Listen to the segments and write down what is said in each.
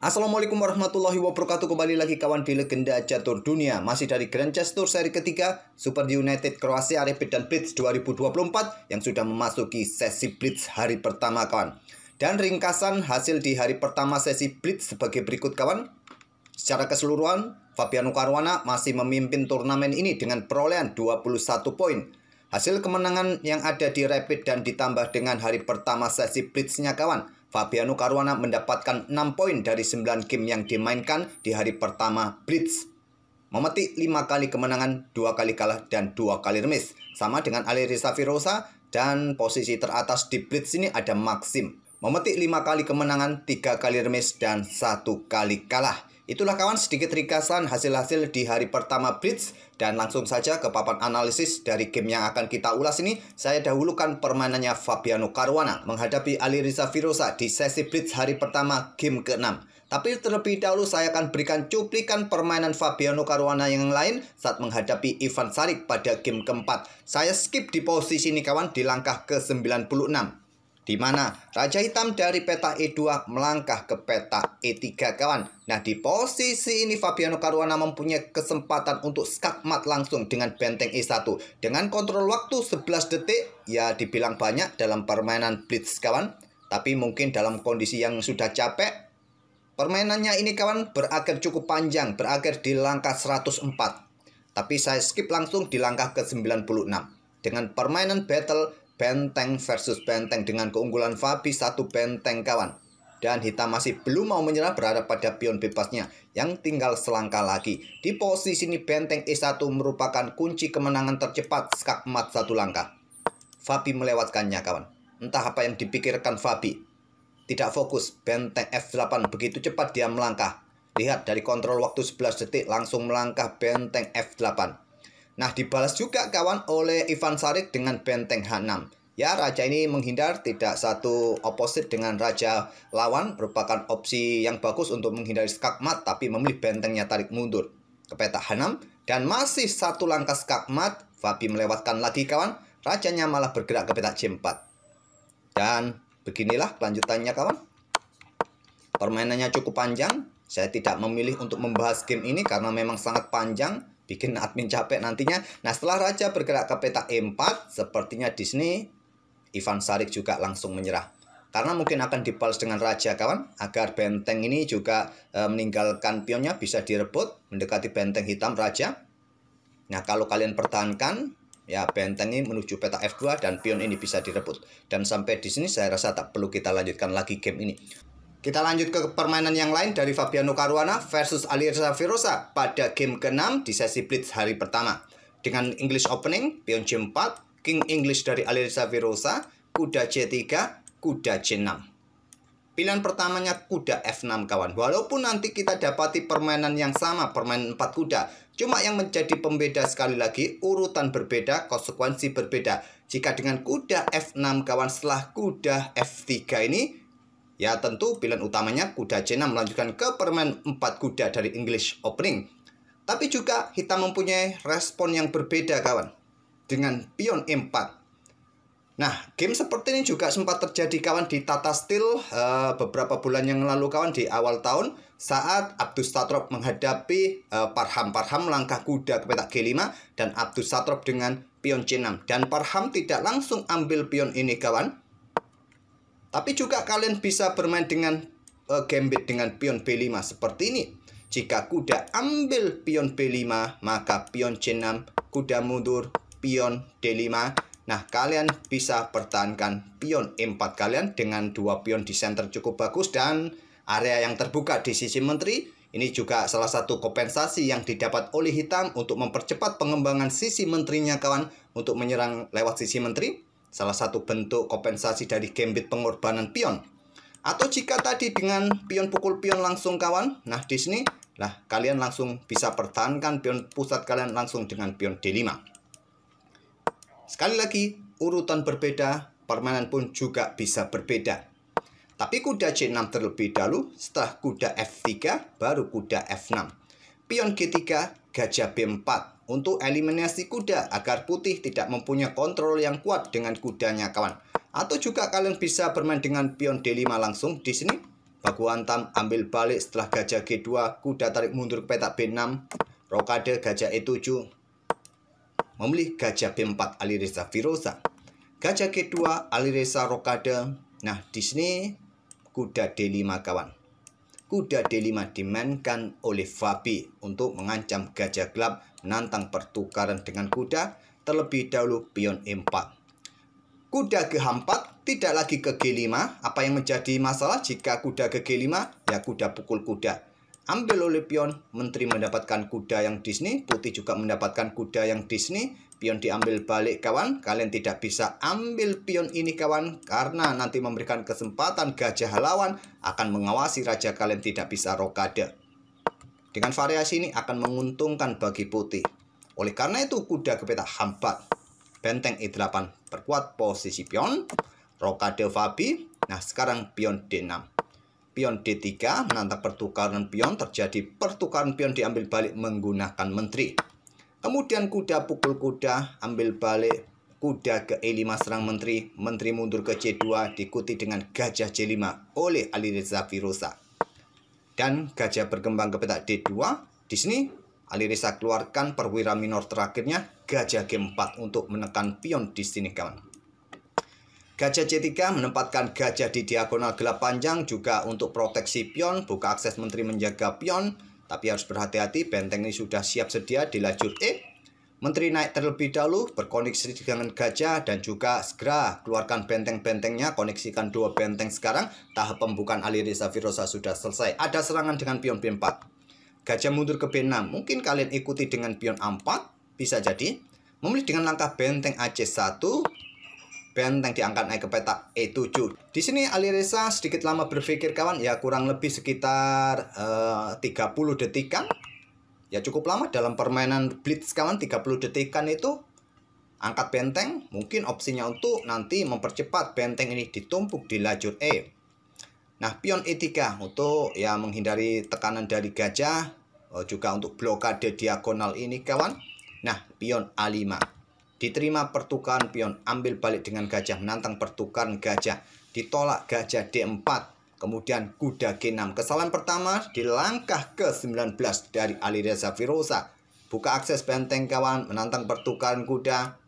Assalamualaikum warahmatullahi wabarakatuh Kembali lagi kawan di Legenda jatuh Dunia Masih dari Grand Chess Tour seri ketiga Super United Kroasia Rapid dan Blitz 2024 Yang sudah memasuki sesi Blitz hari pertama kawan Dan ringkasan hasil di hari pertama sesi Blitz sebagai berikut kawan Secara keseluruhan Fabiano Caruana masih memimpin turnamen ini dengan perolehan 21 poin Hasil kemenangan yang ada di Rapid dan ditambah dengan hari pertama sesi Blitznya kawan Fabiano Caruana mendapatkan 6 poin dari 9 game yang dimainkan di hari pertama Blitz. Memetik 5 kali kemenangan, 2 kali kalah, dan 2 kali remis. Sama dengan Alirisa Firosa dan posisi teratas di Blitz ini ada Maxim. Memetik 5 kali kemenangan, 3 kali remis, dan 1 kali kalah. Itulah kawan sedikit rikasan hasil-hasil di hari pertama Blitz dan langsung saja ke papan analisis dari game yang akan kita ulas ini, saya dahulukan permainannya Fabiano Caruana menghadapi Ali Riza Firosa di sesi blitz hari pertama game ke-6. Tapi terlebih dahulu saya akan berikan cuplikan permainan Fabiano Caruana yang lain saat menghadapi Ivan Sarik pada game keempat. Saya skip di posisi ini kawan di langkah ke-96 di mana Raja Hitam dari peta E2 melangkah ke peta E3 kawan. Nah di posisi ini Fabiano Caruana mempunyai kesempatan untuk skakmat langsung dengan benteng E1. Dengan kontrol waktu 11 detik, ya dibilang banyak dalam permainan blitz kawan. Tapi mungkin dalam kondisi yang sudah capek, permainannya ini kawan berakhir cukup panjang, berakhir di langkah 104. Tapi saya skip langsung di langkah ke 96. Dengan permainan battle Benteng versus Benteng dengan keunggulan Fabi satu benteng kawan. Dan hitam masih belum mau menyerah berada pada pion bebasnya yang tinggal selangkah lagi. Di posisi ini benteng E1 merupakan kunci kemenangan tercepat skakmat satu langkah. Fabi melewatkannya kawan. Entah apa yang dipikirkan Fabi. Tidak fokus, benteng F8 begitu cepat dia melangkah. Lihat dari kontrol waktu 11 detik langsung melangkah benteng F8. Nah dibalas juga kawan oleh Ivan Sarik dengan benteng H6. Ya raja ini menghindar tidak satu oposit dengan raja lawan merupakan opsi yang bagus untuk menghindari skakmat tapi memilih bentengnya tarik mundur ke peta H6 dan masih satu langkah skakmat Fabi melewatkan lagi kawan rajanya malah bergerak ke peta C4 dan beginilah kelanjutannya kawan permainannya cukup panjang saya tidak memilih untuk membahas game ini karena memang sangat panjang bikin admin capek nantinya. Nah, setelah raja bergerak ke peta E4, sepertinya di sini Ivan Sarik juga langsung menyerah. Karena mungkin akan dibalas dengan raja kawan, agar benteng ini juga e, meninggalkan pionnya bisa direbut mendekati benteng hitam raja. Nah, kalau kalian pertahankan, ya benteng ini menuju peta F2 dan pion ini bisa direbut. Dan sampai di sini saya rasa tak perlu kita lanjutkan lagi game ini. Kita lanjut ke permainan yang lain dari Fabiano Caruana versus Alirza Firosa pada game ke-6 di sesi blitz hari pertama. Dengan English opening, pion C4, King English dari Alirza Firosa, kuda C3, kuda C6. Pilihan pertamanya kuda F6 kawan. Walaupun nanti kita dapati permainan yang sama, permainan 4 kuda. Cuma yang menjadi pembeda sekali lagi, urutan berbeda, konsekuensi berbeda. Jika dengan kuda F6 kawan setelah kuda F3 ini, Ya tentu pilihan utamanya kuda C6 melanjutkan ke permen 4 kuda dari English opening. Tapi juga hitam mempunyai respon yang berbeda kawan dengan pion E4. Nah, game seperti ini juga sempat terjadi kawan di Tata Steel uh, beberapa bulan yang lalu kawan di awal tahun saat Abdus Satrop menghadapi eh, parham Parham-Parham langkah kuda ke petak G5 dan Abdus Satrop dengan pion C6 dan Parham tidak langsung ambil pion ini kawan tapi juga kalian bisa bermain dengan uh, gambit dengan pion B5 seperti ini. Jika kuda ambil pion B5, maka pion C6, kuda mundur, pion D5. Nah, kalian bisa pertahankan pion E4 kalian dengan dua pion di center cukup bagus dan area yang terbuka di sisi menteri. Ini juga salah satu kompensasi yang didapat oleh hitam untuk mempercepat pengembangan sisi menterinya kawan untuk menyerang lewat sisi menteri salah satu bentuk kompensasi dari gambit pengorbanan pion. Atau jika tadi dengan pion pukul pion langsung kawan, nah di sini lah kalian langsung bisa pertahankan pion pusat kalian langsung dengan pion D5. Sekali lagi, urutan berbeda, permainan pun juga bisa berbeda. Tapi kuda C6 terlebih dahulu, setelah kuda F3, baru kuda F6. Pion G3, gajah B4, untuk eliminasi kuda agar putih tidak mempunyai kontrol yang kuat dengan kudanya kawan. Atau juga kalian bisa bermain dengan pion D5 langsung di sini. Baku hantam ambil balik setelah gajah G2, kuda tarik mundur ke petak B6, rokade gajah E7, memilih gajah B4 Alireza Firoza. Gajah G2 Alireza rokade. Nah, di sini kuda D5 kawan kuda D5 dimainkan oleh Fabi untuk mengancam gajah gelap nantang pertukaran dengan kuda, terlebih dahulu pion E4. Kuda G4 tidak lagi ke G5, apa yang menjadi masalah jika kuda ke G5? Ya kuda pukul kuda. Ambil oleh pion, menteri mendapatkan kuda yang Disney, putih juga mendapatkan kuda yang Disney, pion diambil balik kawan, kalian tidak bisa ambil pion ini kawan, karena nanti memberikan kesempatan gajah lawan akan mengawasi raja kalian tidak bisa rokade. Dengan variasi ini akan menguntungkan bagi putih. Oleh karena itu, kuda ke kepeta hambat. Benteng E8 perkuat posisi pion. Rokade Fabi. Nah, sekarang pion D6. Pion D3 menantang pertukaran pion. Terjadi pertukaran pion diambil balik menggunakan menteri. Kemudian kuda pukul kuda, ambil balik kuda ke E5 serang menteri, menteri mundur ke C2 diikuti dengan gajah C5 oleh Alireza Firosa dan gajah berkembang ke petak D2. Di sini Alirisa keluarkan perwira minor terakhirnya gajah G4 untuk menekan pion di sini kawan. Gajah C3 menempatkan gajah di diagonal gelap panjang juga untuk proteksi pion, buka akses menteri menjaga pion, tapi harus berhati-hati benteng ini sudah siap sedia di lajur E Menteri naik terlebih dahulu, berkoneksi dengan gajah, dan juga segera keluarkan benteng-bentengnya, koneksikan dua benteng sekarang, tahap pembukaan Desa Virosa sudah selesai. Ada serangan dengan pion B4. Gajah mundur ke B6, mungkin kalian ikuti dengan pion A4, bisa jadi. Memilih dengan langkah benteng AC1, benteng diangkat naik ke petak E7. Di sini Desa sedikit lama berpikir kawan, ya kurang lebih sekitar eh, uh, 30 detikan ya cukup lama dalam permainan blitz kawan 30 detikan itu angkat benteng mungkin opsinya untuk nanti mempercepat benteng ini ditumpuk di lajur E nah pion E3 untuk ya menghindari tekanan dari gajah eh, juga untuk blokade diagonal ini kawan nah pion A5 diterima pertukaran pion ambil balik dengan gajah menantang pertukaran gajah ditolak gajah D4 Kemudian kuda G6. Kesalahan pertama di langkah ke-19 dari Ali Reza Firosa. Buka akses benteng kawan, menantang pertukaran kuda.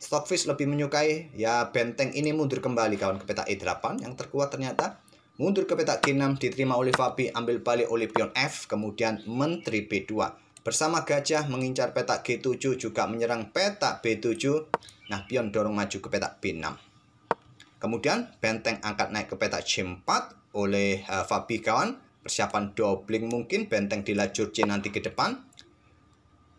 Stockfish lebih menyukai ya benteng ini mundur kembali kawan ke peta E8 yang terkuat ternyata. Mundur ke peta G6 diterima oleh Fabi, ambil balik oleh pion F, kemudian menteri B2. Bersama gajah mengincar peta G7 juga menyerang peta B7. Nah, pion dorong maju ke peta B6. Kemudian benteng angkat naik ke petak C4 oleh uh, Fabi kawan. Persiapan doubling mungkin benteng di lajur C nanti ke depan.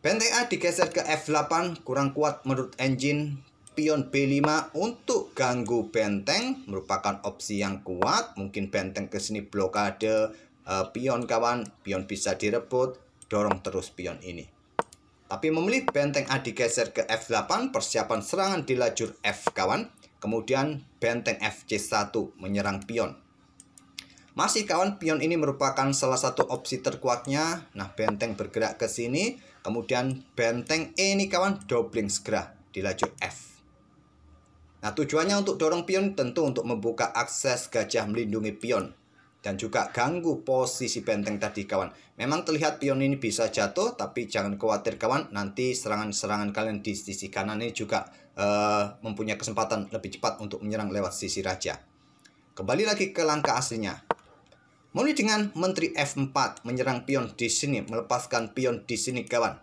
Benteng A digeser ke F8 kurang kuat menurut engine. Pion B5 untuk ganggu benteng merupakan opsi yang kuat. Mungkin benteng ke sini blokade uh, pion kawan. Pion bisa direbut, dorong terus pion ini. Tapi memilih benteng A digeser ke F8, persiapan serangan di lajur F kawan. Kemudian benteng fc1 menyerang pion. Masih kawan, pion ini merupakan salah satu opsi terkuatnya. Nah, benteng bergerak ke sini. Kemudian benteng E ini kawan doubling segera di lajur F. Nah, tujuannya untuk dorong pion tentu untuk membuka akses gajah melindungi pion dan juga ganggu posisi benteng tadi kawan. Memang terlihat pion ini bisa jatuh tapi jangan khawatir kawan nanti serangan-serangan kalian di sisi kanan ini juga uh, mempunyai kesempatan lebih cepat untuk menyerang lewat sisi raja. Kembali lagi ke langkah aslinya. Mulai dengan menteri F4 menyerang pion di sini, melepaskan pion di sini kawan.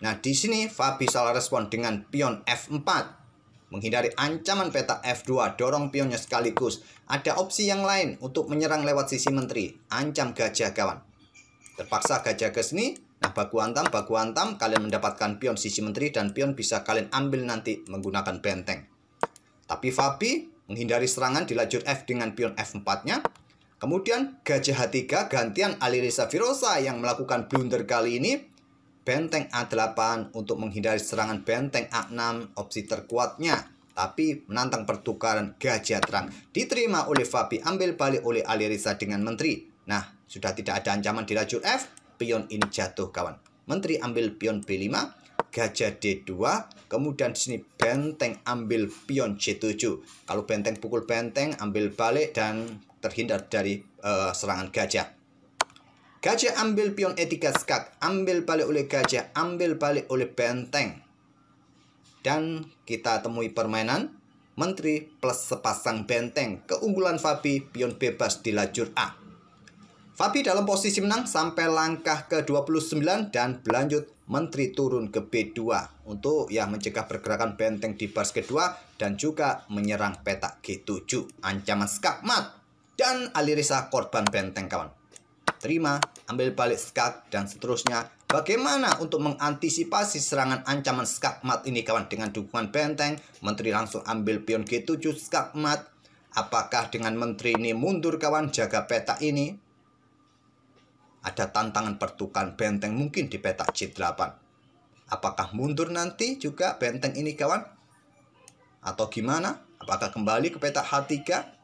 Nah, di sini Fabi salah respon dengan pion F4 Menghindari ancaman peta F2, dorong pionnya sekaligus. Ada opsi yang lain untuk menyerang lewat sisi menteri. Ancam gajah kawan. Terpaksa gajah ke sini. Nah, baku antam, baku antam, kalian mendapatkan pion sisi menteri dan pion bisa kalian ambil nanti menggunakan benteng. Tapi Fabi menghindari serangan dilanjut F dengan pion F4-nya. Kemudian gajah H3 gantian Alirisa Virosa yang melakukan blunder kali ini benteng A8 untuk menghindari serangan benteng A6 opsi terkuatnya tapi menantang pertukaran gajah terang diterima oleh Fabi ambil balik oleh Alirisa dengan menteri nah sudah tidak ada ancaman di lajur F pion ini jatuh kawan menteri ambil pion B5 gajah D2 kemudian di sini benteng ambil pion C7 kalau benteng pukul benteng ambil balik dan terhindar dari uh, serangan gajah Gajah ambil pion etika 3 skat, ambil balik oleh gajah, ambil balik oleh benteng. Dan kita temui permainan menteri plus sepasang benteng, keunggulan Fabi, pion bebas di lajur A. Fabi dalam posisi menang sampai langkah ke-29 dan berlanjut menteri turun ke B2 untuk ya mencegah pergerakan benteng di bars kedua dan juga menyerang petak G7 ancaman skakmat dan Alirisa korban benteng kawan terima, ambil balik skak, dan seterusnya. Bagaimana untuk mengantisipasi serangan ancaman skak mat ini kawan? Dengan dukungan benteng, menteri langsung ambil pion G7 skak mat. Apakah dengan menteri ini mundur kawan jaga peta ini? Ada tantangan pertukaran benteng mungkin di peta C8. Apakah mundur nanti juga benteng ini kawan? Atau gimana? Apakah kembali ke peta H3?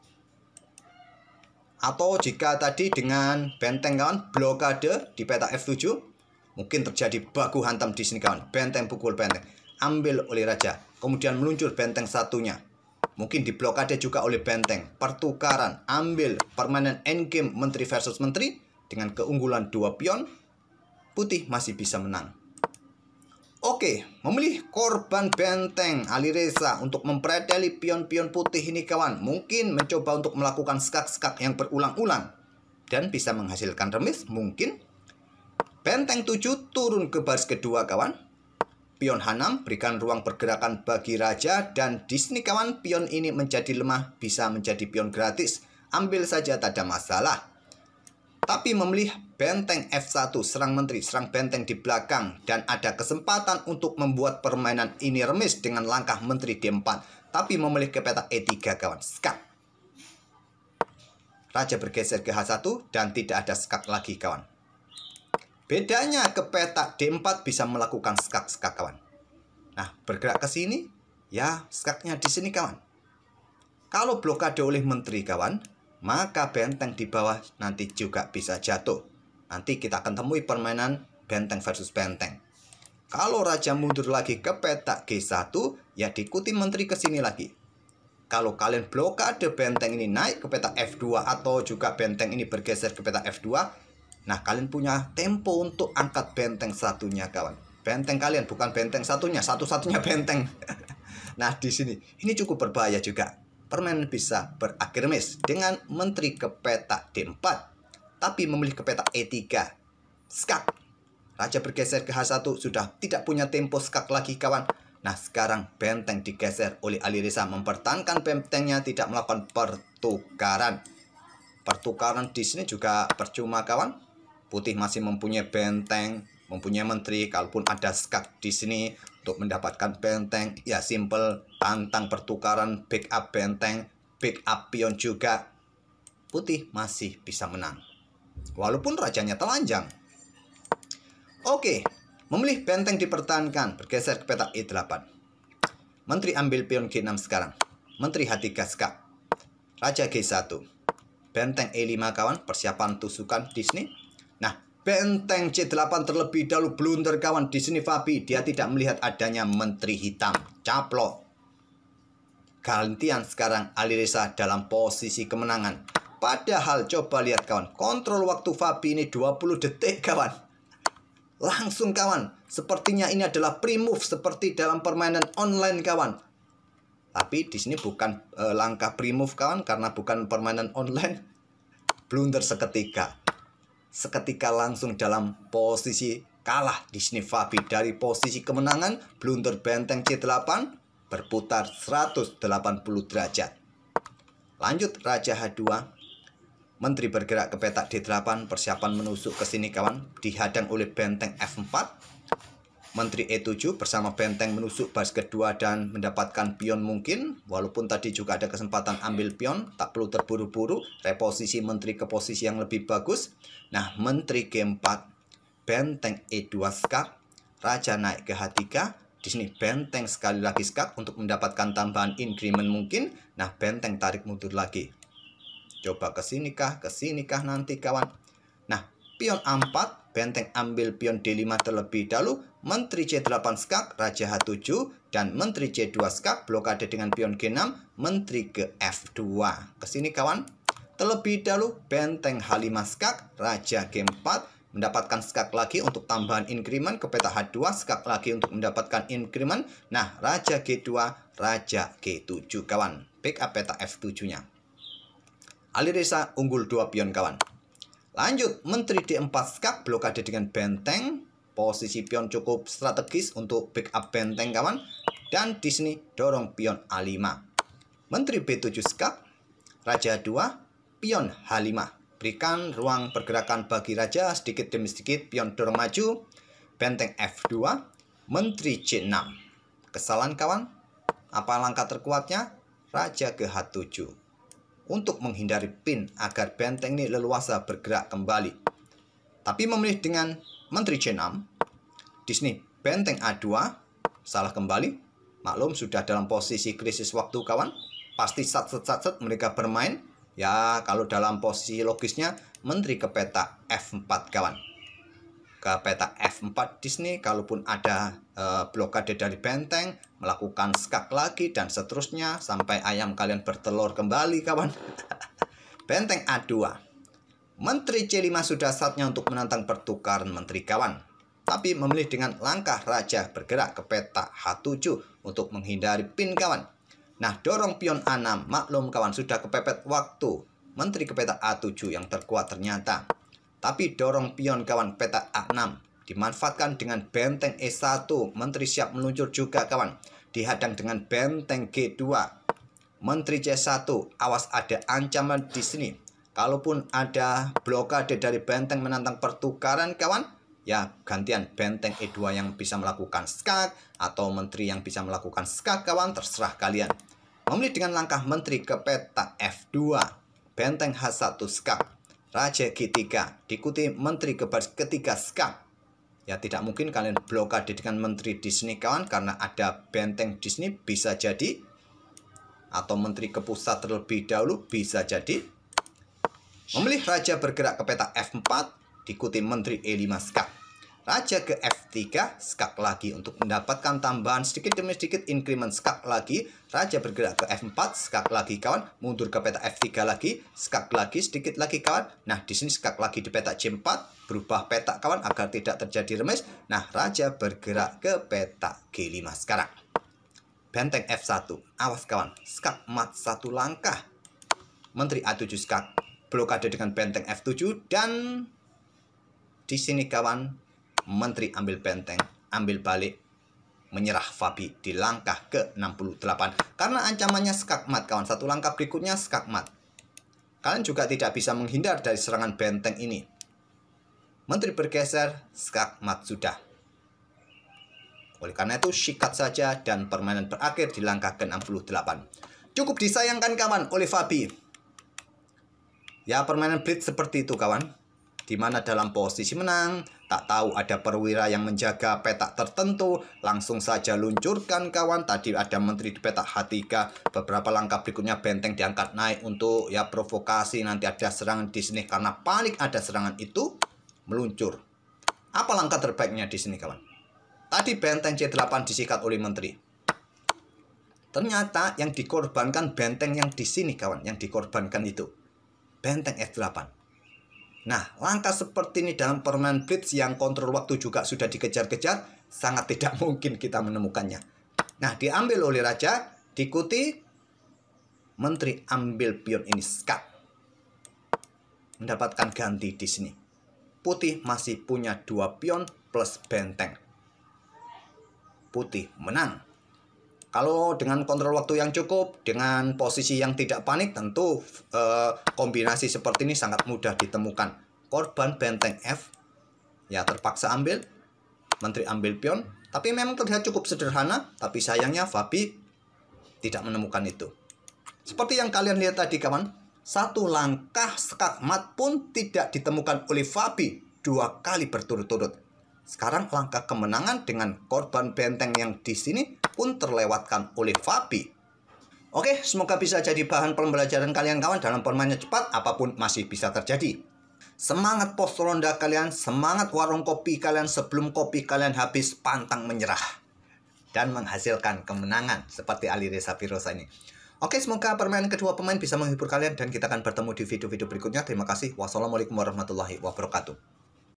Atau jika tadi dengan benteng kawan blokade di peta F7 mungkin terjadi baku hantam di sini kawan. Benteng pukul benteng. Ambil oleh raja. Kemudian meluncur benteng satunya. Mungkin diblokade juga oleh benteng. Pertukaran. Ambil permanen endgame menteri versus menteri. Dengan keunggulan dua pion. Putih masih bisa menang. Oke, memilih korban benteng Ali Reza untuk mempredeli pion-pion putih ini kawan Mungkin mencoba untuk melakukan skak-skak yang berulang-ulang Dan bisa menghasilkan remis mungkin Benteng 7 turun ke baris kedua kawan Pion H6 berikan ruang pergerakan bagi Raja Dan di sini kawan pion ini menjadi lemah bisa menjadi pion gratis Ambil saja tak ada masalah tapi memilih benteng F1 serang menteri, serang benteng di belakang dan ada kesempatan untuk membuat permainan ini remis dengan langkah menteri D4 tapi memilih ke peta E3 kawan skak Raja bergeser ke H1 dan tidak ada skak lagi kawan Bedanya ke peta D4 bisa melakukan skak-skak kawan Nah bergerak ke sini ya skaknya di sini kawan kalau blokade oleh menteri kawan maka benteng di bawah nanti juga bisa jatuh. Nanti kita akan temui permainan benteng versus benteng. Kalau raja mundur lagi ke petak G1, ya diikuti menteri ke sini lagi. Kalau kalian blokade benteng ini naik ke petak F2 atau juga benteng ini bergeser ke petak F2, nah kalian punya tempo untuk angkat benteng satunya kawan. Benteng kalian bukan benteng satunya, satu-satunya benteng. nah di sini ini cukup berbahaya juga. Permen bisa berakhir dengan menteri ke petak D4, tapi memilih ke petak E3. Skak. Raja bergeser ke H1 sudah tidak punya tempo skak lagi kawan. Nah sekarang benteng digeser oleh Alirisa mempertahankan bentengnya tidak melakukan pertukaran. Pertukaran di sini juga percuma kawan. Putih masih mempunyai benteng mempunyai menteri kalaupun ada skak di sini untuk mendapatkan benteng ya simple tantang pertukaran pick up benteng pick up pion juga putih masih bisa menang walaupun rajanya telanjang oke memilih benteng dipertahankan bergeser ke petak E8 Menteri ambil pion G6 sekarang Menteri H3 skak Raja G1 Benteng E5 kawan persiapan tusukan di sini Benteng C8 terlebih dahulu blunder kawan di sini Fabi dia tidak melihat adanya menteri hitam caplok gantian sekarang Alirisa dalam posisi kemenangan padahal coba lihat kawan kontrol waktu Fabi ini 20 detik kawan langsung kawan sepertinya ini adalah pre-move seperti dalam permainan online kawan tapi di sini bukan e, langkah pre-move kawan karena bukan permainan online blunder seketika seketika langsung dalam posisi kalah di Fabi dari posisi kemenangan blunder benteng C8 berputar 180 derajat. Lanjut Raja H2. Menteri bergerak ke petak D8, persiapan menusuk ke sini kawan, dihadang oleh benteng F4 Menteri E7 bersama Benteng menusuk baris kedua dan mendapatkan pion mungkin. Walaupun tadi juga ada kesempatan ambil pion, tak perlu terburu-buru. Reposisi Menteri ke posisi yang lebih bagus. Nah, Menteri G4, Benteng E2 skak, Raja naik ke H3. Di sini Benteng sekali lagi skak untuk mendapatkan tambahan increment mungkin. Nah, Benteng tarik mundur lagi. Coba ke sini kah, ke sini kah nanti kawan. Nah, pion A4, Benteng ambil pion D5 terlebih dahulu Menteri C8 skak Raja H7 dan Menteri C2 skak blokade dengan pion G6 Menteri ke F2 kesini kawan terlebih dahulu benteng H5 skak Raja G4 mendapatkan skak lagi untuk tambahan increment ke peta H2, skak lagi untuk mendapatkan increment. Nah, raja G2, raja G7 kawan. Pick up peta F7-nya. Ali Risa unggul 2 pion kawan. Lanjut, menteri D4 skak blokade dengan benteng Posisi pion cukup strategis untuk backup benteng kawan dan di sini dorong pion A5. Menteri B7 skak, Raja 2, pion H5. Berikan ruang pergerakan bagi raja sedikit demi sedikit pion dorong maju, benteng F2, menteri C6. Kesalahan kawan, apa langkah terkuatnya? Raja ke H7. Untuk menghindari pin agar benteng ini leluasa bergerak kembali. Tapi memilih dengan Menteri C6, Disney, benteng A2, salah kembali, maklum sudah dalam posisi krisis waktu kawan, pasti sat sat sat, sat mereka bermain, ya kalau dalam posisi logisnya Menteri ke peta F4 kawan. Ke peta F4 Disney, kalaupun ada e, blokade dari benteng, melakukan skak lagi dan seterusnya sampai ayam kalian bertelur kembali kawan. benteng A2 Menteri C5 sudah saatnya untuk menantang pertukaran menteri kawan, tapi memilih dengan langkah raja bergerak ke peta H7 untuk menghindari pin kawan. Nah, dorong pion A6, maklum kawan sudah kepepet waktu. Menteri ke peta A7 yang terkuat ternyata. Tapi dorong pion kawan peta A6 dimanfaatkan dengan benteng E1. Menteri siap meluncur juga kawan. Dihadang dengan benteng G2. Menteri C1, awas ada ancaman di sini. Kalaupun ada blokade dari benteng menantang pertukaran kawan, ya gantian benteng E2 yang bisa melakukan skak atau menteri yang bisa melakukan skak kawan terserah kalian. Memilih dengan langkah menteri ke peta F2, benteng H1 skak, raja G3, diikuti menteri ke baris ketiga skak. Ya tidak mungkin kalian blokade dengan menteri di sini kawan karena ada benteng di sini bisa jadi atau menteri ke pusat terlebih dahulu bisa jadi Memilih raja bergerak ke peta F4, diikuti menteri E5 skak. Raja ke F3, skak lagi. Untuk mendapatkan tambahan sedikit demi sedikit increment skak lagi. Raja bergerak ke F4, skak lagi kawan. Mundur ke peta F3 lagi, skak lagi, sedikit lagi kawan. Nah, di sini skak lagi di peta C4, berubah peta kawan agar tidak terjadi remes. Nah, raja bergerak ke peta G5 sekarang. Benteng F1, awas kawan, skak mat satu langkah. Menteri A7 skak blokade dengan benteng F7 dan di sini kawan menteri ambil benteng ambil balik menyerah Fabi di langkah ke-68 karena ancamannya skakmat kawan satu langkah berikutnya skakmat kalian juga tidak bisa menghindar dari serangan benteng ini menteri bergeser skakmat sudah oleh karena itu sikat saja dan permainan berakhir di langkah ke-68 cukup disayangkan kawan oleh Fabi Ya permainan blitz seperti itu kawan Dimana dalam posisi menang, tak tahu ada perwira yang menjaga petak tertentu, langsung saja luncurkan kawan. Tadi ada menteri di petak H3, beberapa langkah berikutnya benteng diangkat naik untuk ya provokasi, nanti ada serangan di sini karena panik ada serangan itu, meluncur. Apa langkah terbaiknya di sini kawan? Tadi benteng C8 disikat oleh menteri. Ternyata yang dikorbankan benteng yang di sini kawan, yang dikorbankan itu benteng F8. Nah, langkah seperti ini dalam permainan blitz yang kontrol waktu juga sudah dikejar-kejar, sangat tidak mungkin kita menemukannya. Nah, diambil oleh raja, diikuti menteri ambil pion ini skat. Mendapatkan ganti di sini. Putih masih punya dua pion plus benteng. Putih menang. Kalau dengan kontrol waktu yang cukup, dengan posisi yang tidak panik, tentu eh, kombinasi seperti ini sangat mudah ditemukan. Korban benteng F, ya terpaksa ambil, menteri ambil pion, tapi memang terlihat cukup sederhana, tapi sayangnya Fabi tidak menemukan itu. Seperti yang kalian lihat tadi kawan, satu langkah skakmat pun tidak ditemukan oleh Fabi dua kali berturut-turut. Sekarang langkah kemenangan dengan korban benteng yang di sini pun terlewatkan oleh Fabi. Oke, semoga bisa jadi bahan pembelajaran kalian kawan dalam permainan cepat apapun masih bisa terjadi. Semangat pos ronda kalian, semangat warung kopi kalian sebelum kopi kalian habis pantang menyerah dan menghasilkan kemenangan seperti Ali Reza Firosa ini. Oke, semoga permainan kedua pemain bisa menghibur kalian dan kita akan bertemu di video-video berikutnya. Terima kasih. Wassalamualaikum warahmatullahi wabarakatuh.